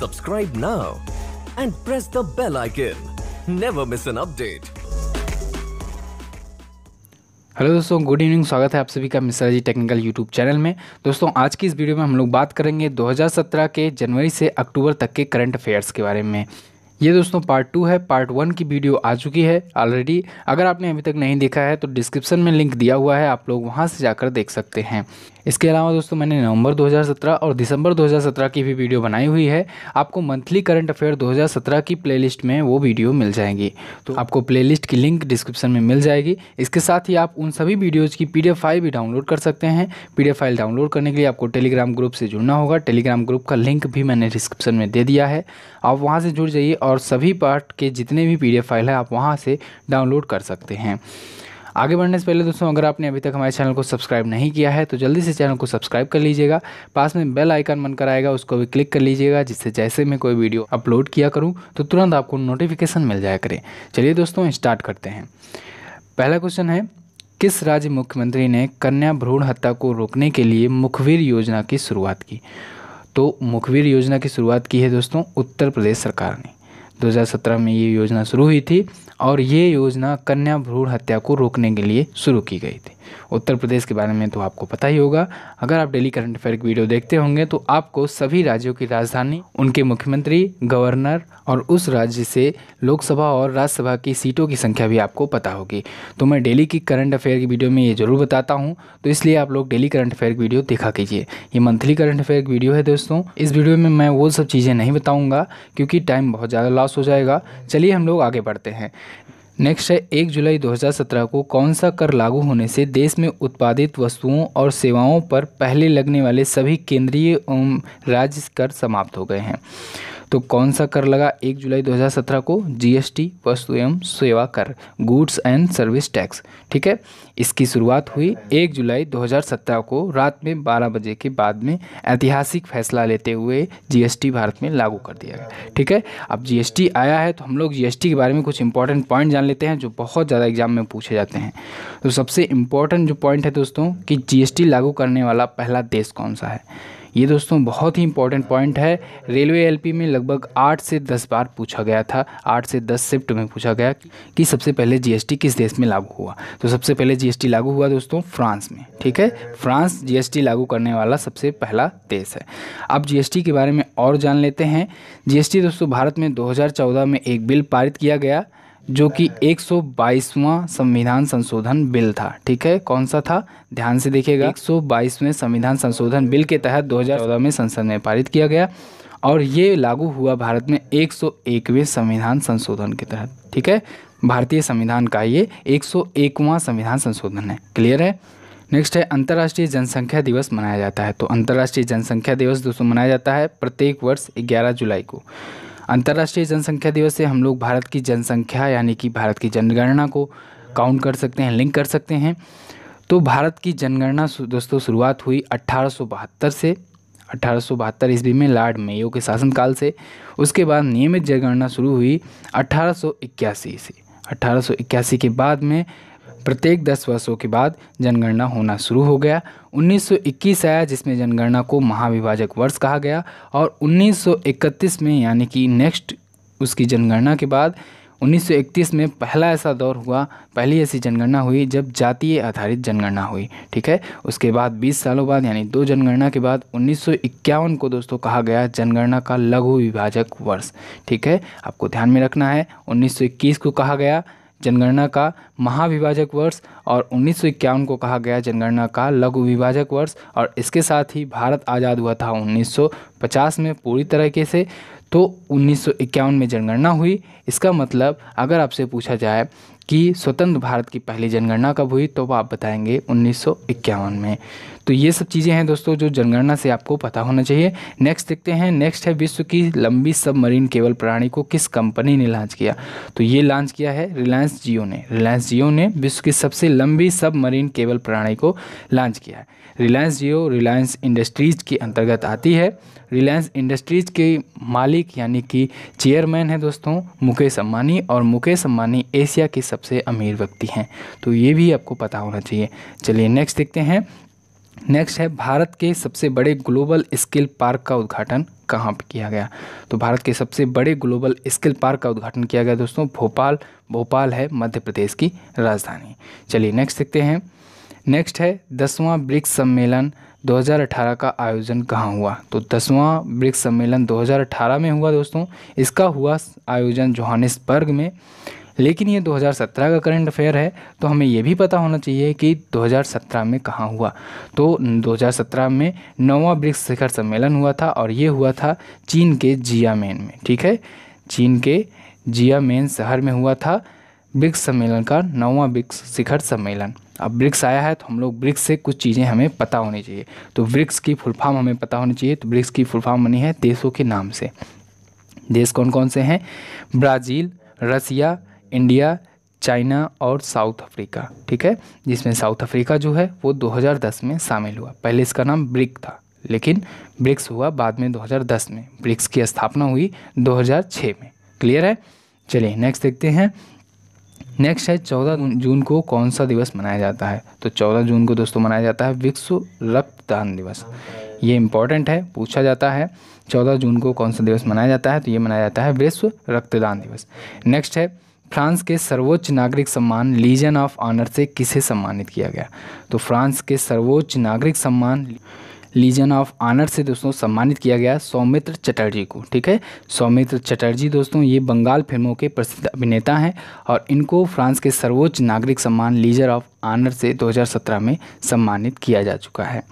Subscribe now and press the bell icon. Never miss an update. Hello दोस्तों good evening स्वागत है आप सभी का Mishra ji technical YouTube channel में दोस्तों आज की इस वीडियो में हम लोग बात करेंगे 2017 के जनवरी से अक्टूबर तक के करंट अफेयर्स के बारे में ये दोस्तों पार्ट टू है पार्ट वन की वीडियो आ चुकी है ऑलरेडी अगर आपने अभी तक नहीं देखा है तो डिस्क्रिप्शन में लिंक दिया हुआ है आप लोग वहाँ से जाकर देख सकते हैं इसके अलावा दोस्तों मैंने नवंबर 2017 और दिसंबर 2017 की भी वीडियो बनाई हुई है आपको मंथली करंट अफेयर 2017 की प्लेलिस्ट में वो वीडियो मिल जाएंगी तो आपको प्लेलिस्ट की लिंक डिस्क्रिप्शन में मिल जाएगी इसके साथ ही आप उन सभी वीडियोज़ की पी फाइल भी डाउनलोड कर सकते हैं पी फाइल डाउनलोड करने के लिए आपको टेलीग्राम ग्रुप से जुड़ना होगा टेलीग्राम ग्रुप का लिंक भी मैंने डिस्क्रिप्शन में दे दिया है आप वहाँ से जुड़ जाइए और सभी पार्ट के जितने भी पी फाइल है आप वहाँ से डाउनलोड कर सकते हैं आगे बढ़ने से पहले दोस्तों अगर आपने अभी तक हमारे चैनल को सब्सक्राइब नहीं किया है तो जल्दी से चैनल को सब्सक्राइब कर लीजिएगा पास में बेल आइकन बनकर आएगा उसको भी क्लिक कर लीजिएगा जिससे जैसे मैं कोई वीडियो अपलोड किया करूँ तो तुरंत आपको नोटिफिकेशन मिल जाया करें चलिए दोस्तों स्टार्ट करते हैं पहला क्वेश्चन है किस राज्य मुख्यमंत्री ने कन्या भ्रूण हत्या को रोकने के लिए मुखबिर योजना की शुरुआत की तो मुखबिर योजना की शुरुआत की है दोस्तों उत्तर प्रदेश सरकार ने 2017 में ये योजना शुरू हुई थी और ये योजना कन्या भ्रूण हत्या को रोकने के लिए शुरू की गई थी उत्तर प्रदेश के बारे में तो आपको पता ही होगा अगर आप डेली करंट अफेयर की वीडियो देखते होंगे तो आपको सभी राज्यों की राजधानी उनके मुख्यमंत्री गवर्नर और उस राज्य से लोकसभा और राज्यसभा की सीटों की संख्या भी आपको पता होगी तो मैं डेली की करंट अफेयर की वीडियो में ये ज़रूर बताता हूँ तो इसलिए आप लोग डेली करंट अफेयर की वीडियो देखा कीजिए ये मंथली करंट अफेयर की वीडियो है दोस्तों इस वीडियो में मैं वो सब चीज़ें नहीं बताऊँगा क्योंकि टाइम बहुत ज़्यादा लॉस हो जाएगा चलिए हम लोग आगे बढ़ते हैं नेक्स्ट है एक जुलाई 2017 को कौन सा कर लागू होने से देश में उत्पादित वस्तुओं और सेवाओं पर पहले लगने वाले सभी केंद्रीय राज्य कर समाप्त हो गए हैं तो कौन सा कर लगा एक जुलाई 2017 को जीएसटी वस्तु एवं सेवा कर गुड्स एंड सर्विस टैक्स ठीक है इसकी शुरुआत हुई एक जुलाई 2017 को रात में 12 बजे के बाद में ऐतिहासिक फैसला लेते हुए जीएसटी भारत में लागू कर दिया गया ठीक है अब जीएसटी आया है तो हम लोग जीएसटी के बारे में कुछ इंपॉर्टेंट पॉइंट जान लेते हैं जो बहुत ज़्यादा एग्जाम में पूछे जाते हैं तो सबसे इम्पॉर्टेंट जो पॉइंट है दोस्तों कि टी लागू करने वाला पहला देश कौन सा है ये दोस्तों बहुत ही इंपॉर्टेंट पॉइंट है रेलवे एलपी में लगभग आठ से दस बार पूछा गया था आठ से दस शिफ्ट में पूछा गया कि सबसे पहले जीएसटी किस देश में लागू हुआ तो सबसे पहले जीएसटी लागू हुआ दोस्तों फ्रांस में ठीक है फ्रांस जीएसटी लागू करने वाला सबसे पहला देश है अब जीएसटी के बारे में और जान लेते हैं जीएसटी दोस्तों भारत में दो में एक बिल पारित किया गया जो कि 122वां संविधान संशोधन बिल था ठीक है कौन सा था ध्यान से देखिएगा 122वें संविधान संशोधन बिल के तहत 2014 में संसद में पारित किया गया और ये लागू हुआ भारत में 101वें संविधान संशोधन के तहत ठीक है भारतीय संविधान का ये 101वां संविधान संशोधन है क्लियर है नेक्स्ट है अंतर्राष्ट्रीय जनसंख्या दिवस मनाया जाता है तो अंतर्राष्ट्रीय जनसंख्या दिवस दोस्तों मनाया जाता है प्रत्येक वर्ष 11 जुलाई को अंतर्राष्ट्रीय जनसंख्या दिवस से हम लोग भारत की जनसंख्या यानी कि भारत की जनगणना को काउंट कर सकते हैं लिंक कर सकते हैं तो भारत की जनगणना दोस्तों शुरुआत हुई अट्ठारह से अठारह ईस्वी में लॉर्ड मेयो के शासनकाल से उसके बाद नियमित जनगणना शुरू हुई अठारह से अठारह के बाद में प्रत्येक दस वर्षों के बाद जनगणना होना शुरू हो गया 1921 आया जिसमें जनगणना को महाविभाजक वर्ष कहा गया और 1931 में यानी कि नेक्स्ट उसकी जनगणना के बाद 1931 में पहला ऐसा दौर हुआ पहली ऐसी जनगणना हुई जब जातीय आधारित जनगणना हुई ठीक है उसके बाद 20 सालों बाद यानी दो जनगणना के बाद उन्नीस को दोस्तों कहा गया जनगणना का लघु विभाजक वर्ष ठीक है आपको ध्यान में रखना है 1921 को कहा गया जनगणना का महाविभाजक वर्ष और उन्नीस को कहा गया जनगणना का लघु विभाजक वर्ष और इसके साथ ही भारत आज़ाद हुआ था 1950 में पूरी तरीके से तो उन्नीस में जनगणना हुई इसका मतलब अगर आपसे पूछा जाए कि स्वतंत्र भारत की पहली जनगणना कब हुई तो आप बताएंगे उन्नीस में तो ये सब चीज़ें हैं दोस्तों जो जनगणना से आपको पता होना चाहिए नेक्स्ट देखते हैं नेक्स्ट है विश्व की लंबी सबमरीन केबल प्रणाली को किस कंपनी ने लॉन्च किया तो ये लॉन्च किया है रिलायंस जियो ने रिलायंस जियो ने विश्व की सबसे लंबी सबमरीन केबल प्रणाली को लॉन्च किया है रिलायंस जियो रिलायंस इंडस्ट्रीज़ के अंतर्गत आती है रिलायंस इंडस्ट्रीज़ के मालिक यानी कि चेयरमैन है दोस्तों मुकेश अम्बानी और मुकेश अम्बानी एशिया के सबसे अमीर व्यक्ति हैं तो ये भी आपको पता होना चाहिए चलिए नेक्स्ट देखते हैं नेक्स्ट है भारत के सबसे बड़े ग्लोबल स्किल पार्क का उद्घाटन कहाँ पर किया गया तो भारत के सबसे बड़े ग्लोबल स्किल पार्क का उद्घाटन किया गया दोस्तों भोपाल भोपाल है मध्य प्रदेश की राजधानी चलिए नेक्स्ट देखते हैं नेक्स्ट है दसवां ब्रिक्स सम्मेलन 2018 का आयोजन कहाँ हुआ तो दसवां ब्रिक्स सम्मेलन 2018 में हुआ दोस्तों इसका हुआ आयोजन जोहानिसबर्ग में लेकिन ये 2017 का करंट अफेयर है तो हमें ये भी पता होना चाहिए कि 2017 में कहाँ हुआ तो 2017 में नौवा ब्रिक्स शिखर सम्मेलन हुआ था और ये हुआ था चीन के जियामेन में ठीक है चीन के जियामेन शहर में हुआ था ब्रिक्स सम्मेलन का नौवा ब्रिक्स शिखर सम्मेलन अब ब्रिक्स आया है तो हम लोग ब्रिक्स से कुछ चीज़ें हमें पता होनी चाहिए तो ब्रिक्स की फुल फॉर्म हमें पता होनी चाहिए तो ब्रिक्स की फुल फॉर्म बनी है देशों के नाम से देश कौन कौन से हैं ब्राज़ील रसिया इंडिया चाइना और साउथ अफ्रीका ठीक है जिसमें साउथ अफ्रीका जो है वो 2010 में शामिल हुआ पहले इसका नाम ब्रिक था लेकिन ब्रिक्स हुआ बाद में 2010 में ब्रिक्स की स्थापना हुई 2006 में क्लियर है चलिए नेक्स्ट देखते हैं नेक्स्ट है चौदह जून को कौन सा दिवस मनाया जाता है तो चौदह जून को दोस्तों मनाया जाता है विश्व रक्तदान दिवस ये इम्पोर्टेंट है पूछा जाता है चौदह जून को कौन सा दिवस मनाया जाता है तो ये मनाया जाता है विश्व रक्तदान दिवस नेक्स्ट है फ्रांस के सर्वोच्च नागरिक सम्मान लीजन ऑफ ऑनर से किसे सम्मानित किया गया तो फ्रांस के सर्वोच्च नागरिक सम्मान लीजन ऑफ आनर से दोस्तों सम्मानित किया गया सौमित्र चटर्जी को ठीक है सौमित्र चटर्जी दोस्तों ये बंगाल फिल्मों के प्रसिद्ध अभिनेता हैं और इनको फ्रांस के सर्वोच्च नागरिक सम्मान लीजर ऑफ आनर से 2017 में सम्मानित किया जा चुका है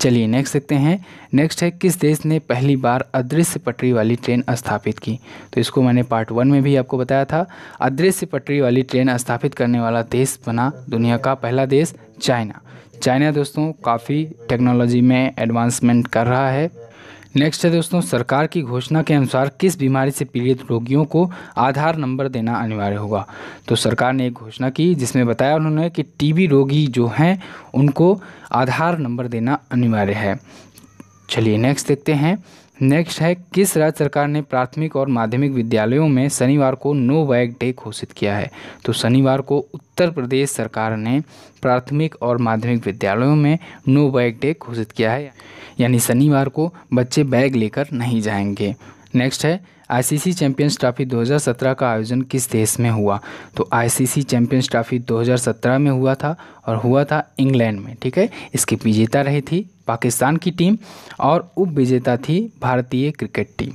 चलिए नेक्स्ट देखते हैं नेक्स्ट है किस देश ने पहली बार अदृश्य पटरी वाली ट्रेन स्थापित की तो इसको मैंने पार्ट वन में भी आपको बताया था अदृश्य पटरी वाली ट्रेन स्थापित करने वाला देश बना दुनिया का पहला देश चाइना चाइना दोस्तों काफ़ी टेक्नोलॉजी में एडवांसमेंट कर रहा है नेक्स्ट है दोस्तों सरकार की घोषणा के अनुसार किस बीमारी से पीड़ित रोगियों को आधार नंबर देना अनिवार्य होगा तो सरकार ने एक घोषणा की जिसमें बताया उन्होंने कि टीबी रोगी जो हैं उनको आधार नंबर देना अनिवार्य है चलिए नेक्स्ट देखते हैं नेक्स्ट है किस राज्य सरकार ने प्राथमिक और माध्यमिक विद्यालयों में शनिवार को नो बैग डे घोषित किया है तो शनिवार को उत्तर प्रदेश सरकार ने प्राथमिक और माध्यमिक विद्यालयों में नो बैग डे घोषित किया है यानी शनिवार को बच्चे बैग लेकर नहीं जाएंगे नेक्स्ट है आईसीसी चैंपियंस ट्रॉफी 2017 का आयोजन किस देश में हुआ तो आईसीसी चैंपियंस ट्रॉफी 2017 में हुआ था और हुआ था इंग्लैंड में ठीक है इसकी विजेता रही थी पाकिस्तान की टीम और उप विजेता थी भारतीय क्रिकेट टीम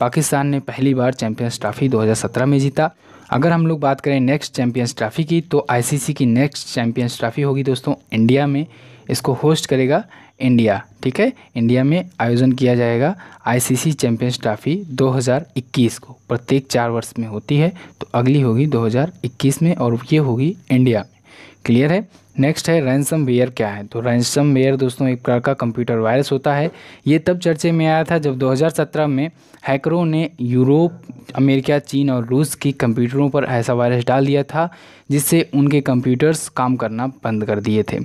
पाकिस्तान ने पहली बार चैंपियंस ट्रॉफी 2017 में जीता अगर हम लोग बात करें नेक्स्ट चैंपियंस ट्रॉफी की तो आईसीसी की नेक्स्ट चैंपियंस ट्रॉफी होगी दोस्तों इंडिया में इसको होस्ट करेगा इंडिया ठीक है इंडिया में आयोजन किया जाएगा आईसीसी चैंपियंस ट्रॉफी 2021 को प्रत्येक चार वर्ष में होती है तो अगली होगी 2021 में और ये होगी इंडिया में क्लियर है नेक्स्ट है रैंसम वेयर क्या है तो रैंसम वेयर दोस्तों एक प्रकार का कंप्यूटर वायरस होता है ये तब चर्चे में आया था जब 2017 में हैकरों ने यूरोप अमेरिका चीन और रूस की कंप्यूटरों पर ऐसा वायरस डाल दिया था जिससे उनके कंप्यूटर्स काम करना बंद कर दिए थे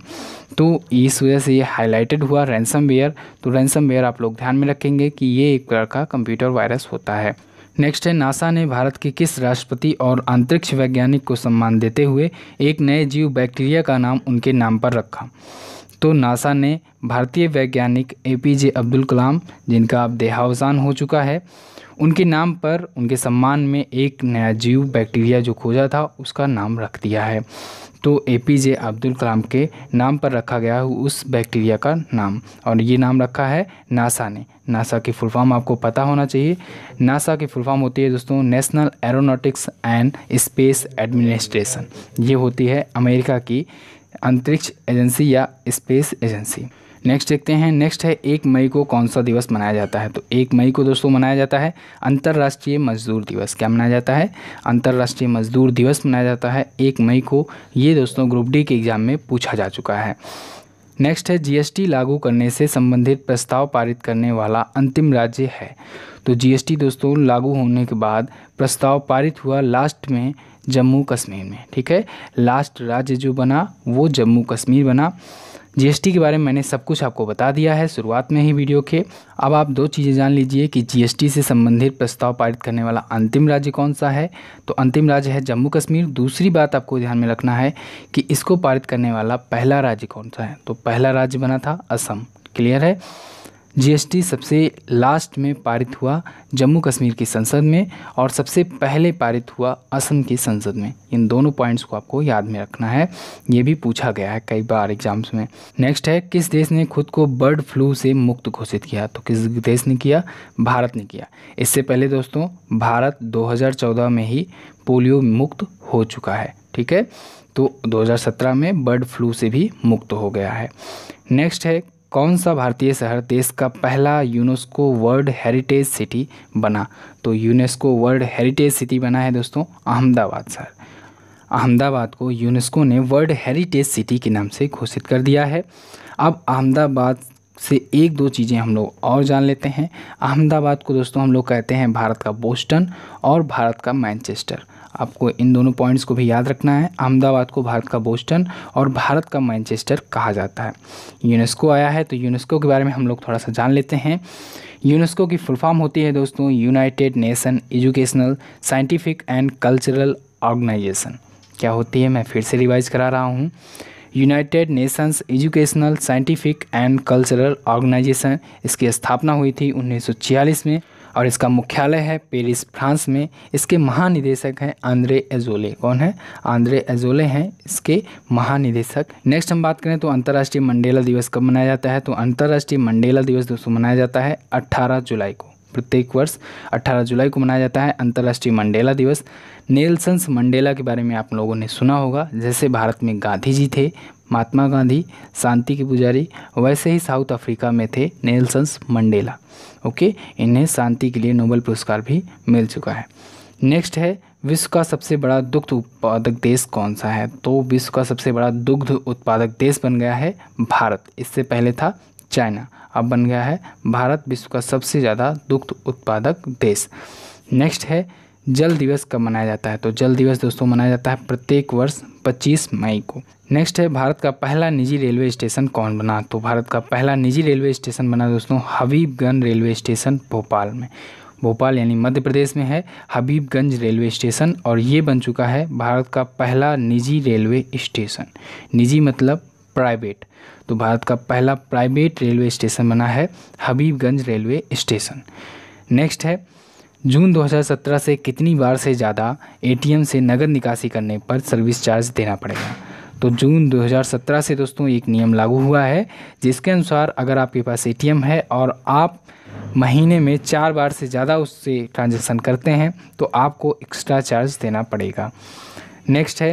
तो इस वजह से ये हाईलाइटेड हुआ रैंसम वेयर तो रैंसम वेयर आप लोग ध्यान में रखेंगे कि ये एक प्रकार का कंप्यूटर वायरस होता है नेक्स्ट है नासा ने भारत के किस राष्ट्रपति और अंतरिक्ष वैज्ञानिक को सम्मान देते हुए एक नए जीव बैक्टीरिया का नाम उनके नाम पर रखा तो नासा ने भारतीय वैज्ञानिक ए पी जे अब्दुल कलाम जिनका अब देहावसान हो चुका है उनके नाम पर उनके सम्मान में एक नया जीव बैक्टीरिया जो खोजा था उसका नाम रख दिया है तो ए पी जे अब्दुल कलाम के नाम पर रखा गया उस बैक्टीरिया का नाम और ये नाम रखा है नासा ने नासा की फुल फॉर्म आपको पता होना चाहिए नासा की फुल फॉर्म होती है दोस्तों National Aeronautics and Space Administration ये होती है अमेरिका की अंतरिक्ष एजेंसी या स्पेस एजेंसी नेक्स्ट देखते हैं नेक्स्ट है एक मई को कौन सा दिवस मनाया जाता है तो एक मई को दोस्तों मनाया जाता है अंतर्राष्ट्रीय मजदूर दिवस क्या मनाया जाता है अंतर्राष्ट्रीय मजदूर दिवस मनाया जाता है एक मई को ये दोस्तों ग्रुप डी के एग्ज़ाम में पूछा जा चुका है नेक्स्ट है जीएसटी लागू करने से संबंधित प्रस्ताव पारित करने वाला अंतिम राज्य है तो जीएसटी दोस्तों लागू होने के बाद प्रस्ताव पारित हुआ लास्ट में जम्मू कश्मीर में ठीक है लास्ट राज्य जो बना वो जम्मू कश्मीर बना जीएसटी के बारे में मैंने सब कुछ आपको बता दिया है शुरुआत में ही वीडियो के अब आप दो चीज़ें जान लीजिए कि जीएसटी से संबंधित प्रस्ताव पारित करने वाला अंतिम राज्य कौन सा है तो अंतिम राज्य है जम्मू कश्मीर दूसरी बात आपको ध्यान में रखना है कि इसको पारित करने वाला पहला राज्य कौन सा है तो पहला राज्य बना था असम क्लियर है जीएसटी सबसे लास्ट में पारित हुआ जम्मू कश्मीर की संसद में और सबसे पहले पारित हुआ असम की संसद में इन दोनों पॉइंट्स को आपको याद में रखना है ये भी पूछा गया है कई बार एग्जाम्स में नेक्स्ट है किस देश ने खुद को बर्ड फ्लू से मुक्त घोषित किया तो किस देश ने किया भारत ने किया इससे पहले दोस्तों भारत दो में ही पोलियो मुक्त हो चुका है ठीक है तो 2017 में बर्ड फ्लू से भी मुक्त हो गया है नेक्स्ट है कौन सा भारतीय शहर देश का पहला यूनेस्को वर्ल्ड हेरिटेज सिटी बना तो यूनेस्को वर्ल्ड हेरिटेज सिटी बना है दोस्तों अहमदाबाद शहर अहमदाबाद को यूनेस्को ने वर्ल्ड हेरिटेज सिटी के नाम से घोषित कर दिया है अब अहमदाबाद से एक दो चीज़ें हम लोग और जान लेते हैं अहमदाबाद को दोस्तों हम लोग कहते हैं भारत का बोस्टन और भारत का मैनचेस्टर आपको इन दोनों पॉइंट्स को भी याद रखना है अहमदाबाद को भारत का बोस्टन और भारत का मैनचेस्टर कहा जाता है यूनेस्को आया है तो यूनेस्को के बारे में हम लोग थोड़ा सा जान लेते हैं यूनेस्को की फुल फॉर्म होती है दोस्तों united nation educational scientific and cultural organisation क्या होती है मैं फिर से रिवाइज करा रहा हूँ united nations educational scientific and cultural organisation इसकी स्थापना हुई थी उन्नीस में और इसका मुख्यालय है पेरिस फ्रांस में इसके महानिदेशक हैं आंद्रे एजोले कौन है आंद्रे एजोले हैं इसके महानिदेशक नेक्स्ट हम बात करें तो अंतर्राष्ट्रीय मंडेला दिवस कब मनाया जाता है तो अंतर्राष्ट्रीय मंडेला दिवस दोस्तों मनाया जाता है अट्ठारह जुलाई को प्रत्येक वर्ष 18 जुलाई को मनाया जाता है अंतर्राष्ट्रीय मंडेला दिवस नेल्सन्स मंडेला के बारे में आप लोगों ने सुना होगा जैसे भारत में गांधी जी थे महात्मा गांधी शांति के पुजारी वैसे ही साउथ अफ्रीका में थे नेल्सन्स मंडेला ओके इन्हें शांति के लिए नोबल पुरस्कार भी मिल चुका है नेक्स्ट है विश्व का सबसे बड़ा दुग्ध उत्पादक देश कौन सा है तो विश्व का सबसे बड़ा दुग्ध उत्पादक देश बन गया है भारत इससे पहले था चाइना अब बन गया है भारत विश्व का सबसे ज़्यादा दुग्ध उत्पादक देश नेक्स्ट है जल दिवस कब मनाया जाता है तो जल दिवस दोस्तों मनाया जाता है प्रत्येक वर्ष 25 मई को नेक्स्ट है भारत का पहला निजी रेलवे स्टेशन कौन बना तो भारत का पहला निजी रेलवे स्टेशन बना दोस्तों हबीबगंज रेलवे स्टेशन भोपाल में भोपाल यानी मध्य प्रदेश में है हबीबगंज रेलवे स्टेशन और ये बन चुका है भारत का पहला निजी रेलवे स्टेशन निजी मतलब प्राइवेट तो भारत का पहला प्राइवेट रेलवे स्टेशन बना है हबीबगंज रेलवे स्टेशन नेक्स्ट है जून 2017 से कितनी बार से ज़्यादा एटीएम से नगद निकासी करने पर सर्विस चार्ज देना पड़ेगा तो जून 2017 से दोस्तों एक नियम लागू हुआ है जिसके अनुसार अगर आपके पास ए है और आप महीने में चार बार से ज़्यादा उससे ट्रांजेक्शन करते हैं तो आपको एक्स्ट्रा चार्ज देना पड़ेगा नेक्स्ट है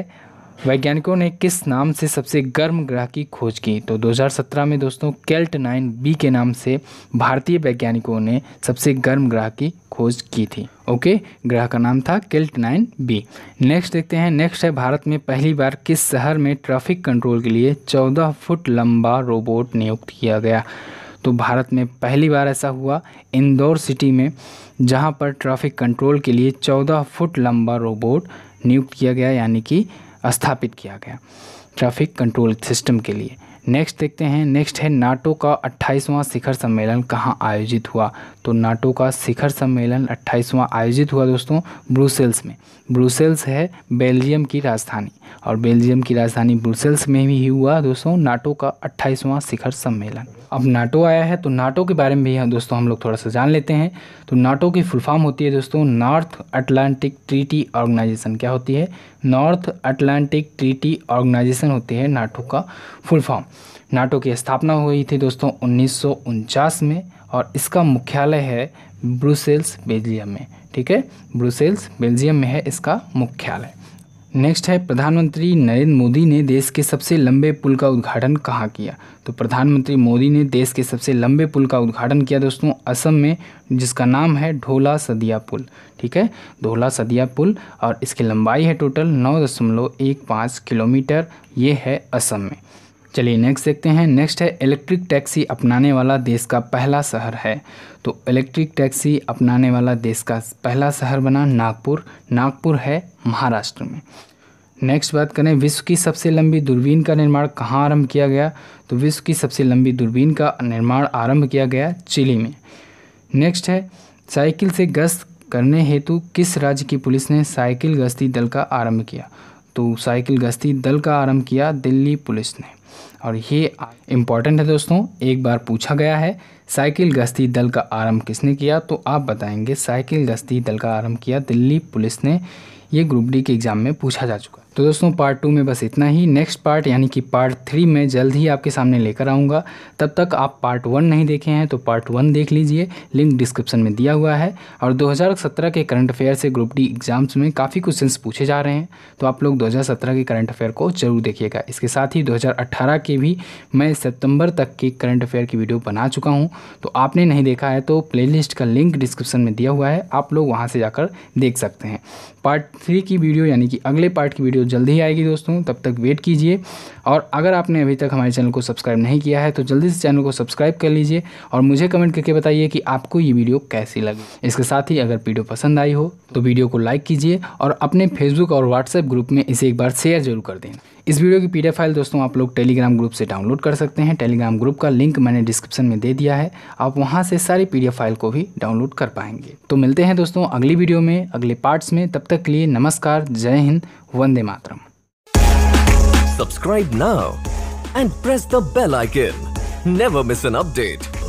वैज्ञानिकों ने किस नाम से सबसे गर्म ग्रह की खोज की तो 2017 में दोस्तों केल्ट नाइन बी के नाम से भारतीय वैज्ञानिकों ने सबसे गर्म ग्रह की खोज की थी ओके ग्रह का नाम था केल्ट नाइन बी नेक्स्ट देखते हैं नेक्स्ट है भारत में पहली बार किस शहर में ट्रैफिक कंट्रोल के लिए 14 फुट लंबा रोबोट नियुक्त किया गया तो भारत में पहली बार ऐसा हुआ इंदौर सिटी में जहाँ पर ट्रैफिक कंट्रोल के लिए चौदह फुट लंबा रोबोट नियुक्त किया गया यानी कि स्थापित किया गया ट्रैफिक कंट्रोल सिस्टम के लिए नेक्स्ट देखते हैं नेक्स्ट है नाटो का 28वां शिखर सम्मेलन कहाँ आयोजित हुआ तो नाटो का शिखर सम्मेलन 28वां आयोजित हुआ दोस्तों ब्रुसेल्स में ब्रुसेल्स है बेल्जियम की राजधानी और बेल्जियम की राजधानी ब्रुसेल्स में भी हुआ दोस्तों नाटो का 28वां शिखर सम्मेलन अब नाटो आया है तो नाटो के बारे में भी दोस्तों हम लोग थोड़ा सा जान लेते हैं तो नाटो की फुलफार्म होती है दोस्तों नॉर्थ अटलांटिक ट्रीटी ऑर्गेनाइजेशन क्या होती है नॉर्थ अटलांटिक ट्रीटी ऑर्गेनाइजेशन होती है नाटो का फुल फॉर्म नाटो की स्थापना हुई थी दोस्तों उन्नीस में और इसका मुख्यालय है ब्रुसेल्स बेल्जियम में ठीक है ब्रुसेल्स बेल्जियम में है इसका मुख्यालय नेक्स्ट है प्रधानमंत्री नरेंद्र मोदी ने देश के सबसे लंबे पुल का उद्घाटन कहाँ किया तो प्रधानमंत्री मोदी ने देश के सबसे लंबे पुल का उद्घाटन किया दोस्तों असम में जिसका नाम है ढोला सदिया पुल ठीक है ढोला सदिया पुल और इसकी लंबाई है टोटल नौ दशमलव एक पाँच किलोमीटर ये है असम में चलिए नेक्स्ट देखते हैं नेक्स्ट है इलेक्ट्रिक टैक्सी अपनाने वाला देश का पहला शहर है तो इलेक्ट्रिक टैक्सी अपनाने वाला देश का पहला शहर बना नागपुर नागपुर है महाराष्ट्र में नेक्स्ट बात करें विश्व की सबसे लंबी दूरबीन का निर्माण कहाँ आरंभ किया गया तो विश्व की सबसे लंबी दूरबीन का निर्माण आरंभ किया गया चिली में नेक्स्ट है साइकिल से गश्त करने हेतु किस राज्य की पुलिस ने साइकिल गश्ती दल का आरंभ किया तो साइकिल गश्ती दल का आरंभ किया दिल्ली पुलिस ने और ये इम्पॉर्टेंट है दोस्तों एक बार पूछा गया है साइकिल गश्ती दल का आरंभ किसने किया तो आप बताएंगे साइकिल गश्ती दल का आरंभ किया दिल्ली पुलिस ने ये ग्रुप डी के एग्ज़ाम में पूछा जा चुका है तो दोस्तों पार्ट टू में बस इतना ही नेक्स्ट पार्ट यानी कि पार्ट थ्री में जल्द ही आपके सामने लेकर आऊँगा तब तक आप पार्ट वन नहीं देखे हैं तो पार्ट वन देख लीजिए लिंक डिस्क्रिप्शन में दिया हुआ है और 2017 के करंट अफेयर से ग्रुप डी एग्जाम्स में काफ़ी क्वेश्चन पूछे जा रहे हैं तो आप लोग दो के करंट अफेयर को जरूर देखिएगा इसके साथ ही दो के भी मैं सितंबर तक के करंट अफेयर की वीडियो बना चुका हूँ तो आपने नहीं देखा है तो प्लेलिस्ट का लिंक डिस्क्रिप्शन में दिया हुआ है आप लोग वहाँ से जाकर देख सकते हैं पार्ट थ्री की वीडियो यानी कि अगले पार्ट की वीडियो वीडियो जल्द ही आएगी दोस्तों तब तक वेट कीजिए और अगर आपने अभी तक हमारे चैनल को सब्सक्राइब नहीं किया है तो जल्दी से चैनल को सब्सक्राइब कर लीजिए और मुझे कमेंट करके बताइए कि आपको ये वीडियो कैसी लगी इसके साथ ही अगर वीडियो पसंद आई हो तो वीडियो को लाइक कीजिए और अपने फेसबुक और व्हाट्सएप ग्रुप में इसे एक बार शेयर जरूर कर दें इस वीडियो की पीडीएफ फाइल दोस्तों आप लोग टेलीग्राम ग्रुप से डाउनलोड कर सकते हैं टेलीग्राम ग्रुप का लिंक मैंने डिस्क्रिप्शन में दे दिया है आप वहाँ से सारी पीडीएफ फाइल को भी डाउनलोड कर पाएंगे तो मिलते हैं दोस्तों अगली वीडियो में अगले पार्ट्स में तब तक के लिए नमस्कार जय हिंद वंदे मातरम subscribe now and press the bell icon never miss an update